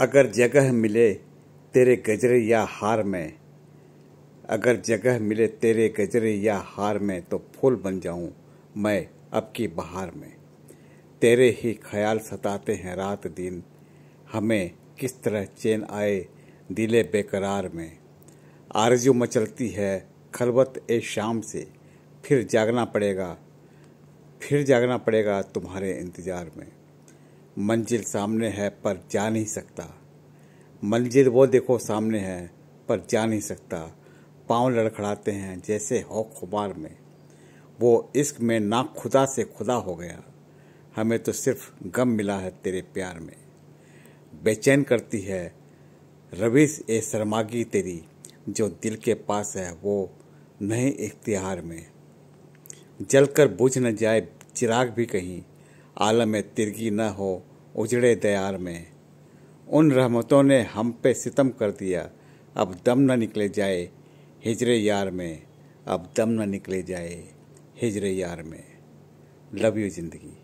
अगर जगह मिले तेरे गजरे या हार में अगर जगह मिले तेरे गजरे या हार में तो फूल बन जाऊं मैं अब की बहार में तेरे ही ख्याल सताते हैं रात दिन हमें किस तरह चैन आए दिले बेकरार में आरजू मचलती है खलबत ए शाम से फिर जागना पड़ेगा फिर जागना पड़ेगा तुम्हारे इंतज़ार में मंजिल सामने है पर जा नहीं सकता मंजिल वो देखो सामने है पर जा नहीं सकता पाँव लड़खड़ाते हैं जैसे हो खुबार में वो इश्क में ना खुदा से खुदा हो गया हमें तो सिर्फ गम मिला है तेरे प्यार में बेचैन करती है रविश ए शर्मागी तेरी जो दिल के पास है वो नहीं इख्तियार में जलकर बुझ न जाए चिराग भी कहीं आलम तिरगी न हो उजड़े दयार में उन रहमतों ने हम पे सितम कर दिया अब दम न निकले जाए हिजरे यार में अब दम न निकले जाए हिजरे यार में लव यू ज़िंदगी